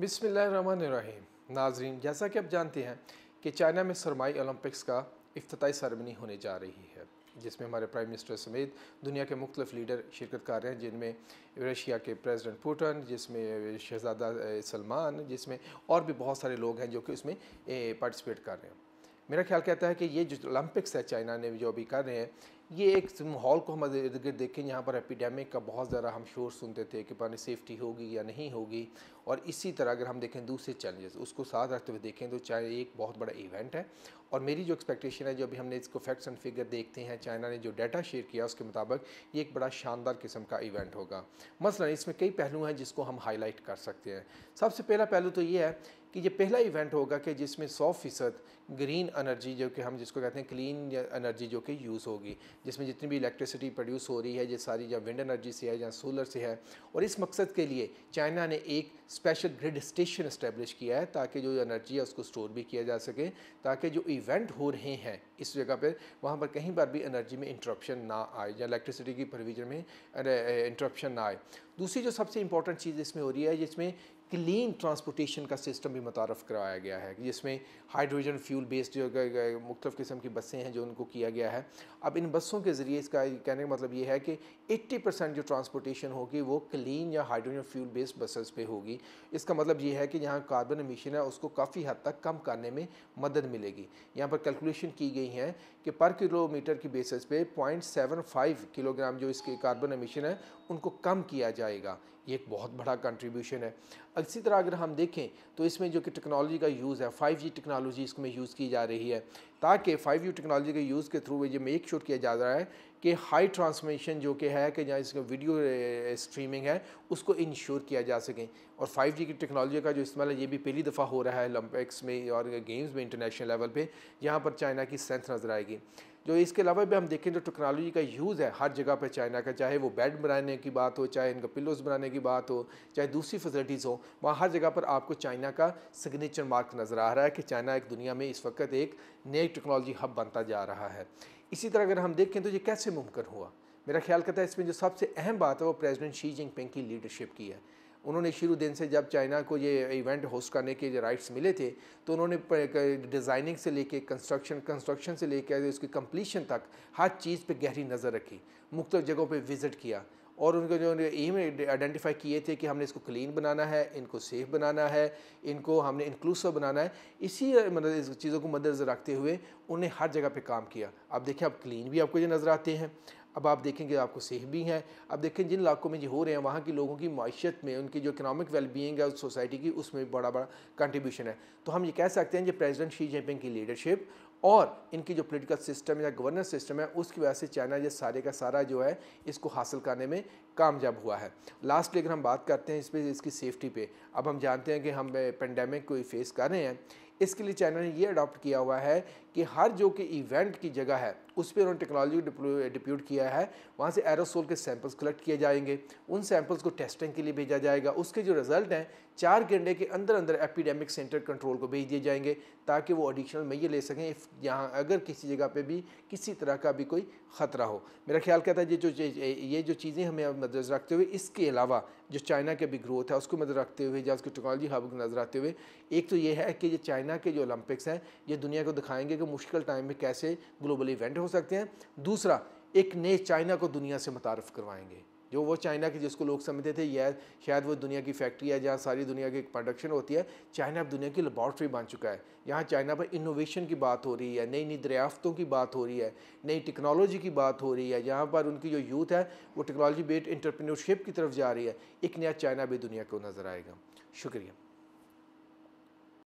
बिसमीम नाजरीन जैसा कि आप जानते हैं कि चाइना में सरमाई ओलंपिक्स का अफ्ती सरमनी होने जा रही है जिसमें हमारे प्राइम मिनिस्टर समेत दुनिया के मुख्तफ लीडर शिरकत कर रहे हैं जिनमें रशिया के प्रेसिडेंट पुटन जिसमें शहजादा सलमान जिसमें और भी बहुत सारे लोग हैं जो कि उसमें पार्टिसिपेट कर रहे हैं मेरा ख्याल कहता है कि ये जो ओलंपिक्स है चाइना ने जो अभी कर रहे हैं ये एक माहौल को हम इर्द गिर्द देखें यहाँ पर एपिडेमिक का बहुत ज़्यादा हम शोर सुनते थे कि पानी सेफ्टी होगी या नहीं होगी और इसी तरह अगर हम देखें दूसरे चैलेंजेस उसको साथ रखते हुए देखें तो चाइना एक बहुत बड़ा इवेंट है और मेरी जो एक्सपेक्टेशन है जो अभी हमने इसको फैक्ट्स एंड फिगर देखते हैं चाइना ने जो डाटा शेयर किया उसके मुताबिक ये एक बड़ा शानदार किस्म का इवेंट होगा मसला इसमें कई पहलू हैं जिसको हम हाईलाइट कर सकते हैं सबसे पहला पहलू तो ये है कि ये पहला इवेंट होगा कि जिसमें सौ फ़ीसद ग्रीन एनर्जी जो कि हम जिसको कहते हैं क्लीन एनर्जी जो कि यूज़ होगी जिसमें जितनी भी इलेक्ट्रिसिटी प्रोड्यूस हो रही है ये सारी या विंड एनर्जी से है या सोलर से है और इस मकसद के लिए चाइना ने एक स्पेशल ग्रिड स्टेशन इस्टेब्लिश किया है ताकि जो एनर्जी है उसको स्टोर भी किया जा सके ताकि जो इवेंट हो रहे हैं इस जगह पर वहाँ पर कहीं पर भी एनर्जी में इंटरप्शन ना आए या इलेक्ट्रिसिटी की प्रोविजन में इंटरप्शन ना आए दूसरी जो सबसे इंपॉर्टेंट चीज़ इसमें हो रही है जिसमें क्लीन ट्रांसपोर्टेशन का सिस्टम भी मुतारफ़ करवाया गया है जिसमें हाइड्रोजन फ्यूल बेस्ड जो मुख्तफ़ किस्म की बसें हैं जो उनको किया गया है अब इन बसों के ज़रिए इसका कहने का मतलब ये है कि 80 परसेंट जो ट्रांसपोर्टेशन होगी वो क्लीन या हाइड्रोजन फ्यूल बेस्ड बसेस पे होगी इसका मतलब ये है कि जहाँ कार्बन मिशन है उसको काफ़ी हद तक कम करने में मदद मिलेगी यहाँ पर कैलकुलेशन की गई है कि पर किलोमीटर की बेसिस पे पॉइंट किलोग्राम जो इसके कार्बन मिशन है उनको कम किया जाएगा ये एक बहुत बड़ा कंट्रीब्यूशन है इसी तरह अगर हम देखें तो इसमें जो कि टेक्नोलॉजी का यूज़ है फाइव जी टेक्नोलॉजी इसमें यूज़ की जा रही है ताकि फाइव जी टेक्नोलॉजी के यूज़ के थ्रू ये मेक श्योर किया जा रहा है कि हाई ट्रांसमिशन जो कि है कि जहाँ इसका वीडियो स्ट्रीमिंग है उसको इंश्योर किया जा सके और फाइव जी की टेक्नोलॉजी का जो इस्तेमाल है ये भी पहली दफ़ा हो रहा है ओलंपिक्स में और गेम्स में इंटरनेशनल लेवल पर यहाँ पर चाइना की स्ट्रेंथ नज़र आएगी जो इसके अलावा भी हम देखें जो टेक्नोलॉजी का यूज़ है हर जगह पर चाइना का चाहे वो बेड बनाने की बात हो चाहे इनका पिलोज़ बनाने की बात हो चाहे दूसरी फैसिलिटीज़ हो वहाँ हर जगह पर आपको चाइना का सिग्नेचर मार्क नज़र आ रहा है कि चाइना एक दुनिया में इस वक्त एक नई टेक्नोलॉजी हब बनता जा रहा है इसी तरह अगर हम देखें तो ये कैसे मुमकिन हुआ मेरा ख्याल करता है इसमें जो सबसे अहम बात है वो प्रेसिडेंट शी जिनपिंग की लीडरशिप की है उन्होंने शुरू दिन से जब चाइना को ये इवेंट होस्ट करने के राइट्स मिले थे तो उन्होंने डिज़ाइनिंग से लेके कंस्ट्रक्शन कंस्ट्रक्शन से लेकर उसकी कंप्लीशन तक हर चीज़ पे गहरी नज़र रखी मुख्त जगहों पे विज़िट किया और उनके जो एम आइडेंटिफाई किए थे कि हमने इसको क्लीन बनाना है इनको सेफ बनाना है इनको हमने इंक्लूसिव बनाना है इसी मतलब इस चीज़ों को मद्देनज़र रखते हुए उन्हें हर जगह पे काम किया अब देखिए अब क्लीन भी आपको ये नज़र आते हैं अब आप देखेंगे आपको सेफ भी हैं अब देखें जिन इलाकों में जो हो रहे हैं वहाँ के लोगों की मीशत में उनकी जो इकनॉमिक वेलबींग है उस सोसाइटी की उसमें बड़ा बड़ा कंट्रीब्यूशन है तो हम ये कह सकते हैं कि प्रेजिडेंट शी जिनपिंग की लीडरशिप और इनकी जो पोलिटिकल सिस्टम या गवर्नेंस सिस्टम है उसकी वजह से चाइना ये सारे का सारा जो है इसको हासिल करने में कामयाब हुआ है लास्ट लेकर हम बात करते हैं इस पर इसकी सेफ्टी पे अब हम जानते हैं कि हम पेंडेमिक को फेस कर रहे हैं इसके लिए चाइना ने ये अडॉप्ट किया हुआ है कि हर जो कि इवेंट की जगह है उस पर उन्होंने टेक्नोलॉजी डिप्यूट किया है वहाँ से एरोसोल के सैंपल्स कलेक्ट किए जाएंगे उन सैंपल्स को टेस्टिंग के लिए भेजा जाएगा उसके जो रिजल्ट हैं चार घंटे के अंदर अंदर एपिडेमिक सेंटर कंट्रोल को भेज दिए जाएंगे ताकि वो एडिशनल मैं ले सकें इफ़ यहाँ अगर किसी जगह पर भी किसी तरह का भी कोई ख़तरा हो मेरा ख्याल कहता है ये जो ये जो चीज़ें हमें नजर रखते हुए इसके अलावा जो चाइना के भी ग्रोथ है उसको नजर रखते हुए या उसकी टेक्नोलॉजी हब नजर आते हुए एक तो ये है कि ये चाइना चाइना के जो ओलंपिक्स हैं ये दुनिया को दिखाएंगे कि मुश्किल टाइम में कैसे ग्लोबल इवेंट हो सकते हैं दूसरा एक नए चाइना को दुनिया से मुतारफ़ करवाएंगे जो वो चाइना की जिसको लोग समझते थे यह शायद वो दुनिया की फैक्ट्री है जहाँ सारी दुनिया की प्रोडक्शन होती है चाइना अब दुनिया की लेबॉर्ट्री बन चुका है यहाँ चाइना पर इनोवेशन की बात हो रही है नई नई दरियाफ्तों की बात हो रही है नई टेक्नोलॉजी की बात हो रही है यहाँ पर उनकी जो यूथ है वो टेक्नोलॉजी बेट इंटरप्रीनरशिप की तरफ जा रही है एक नया चाइना भी दुनिया को नज़र आएगा शुक्रिया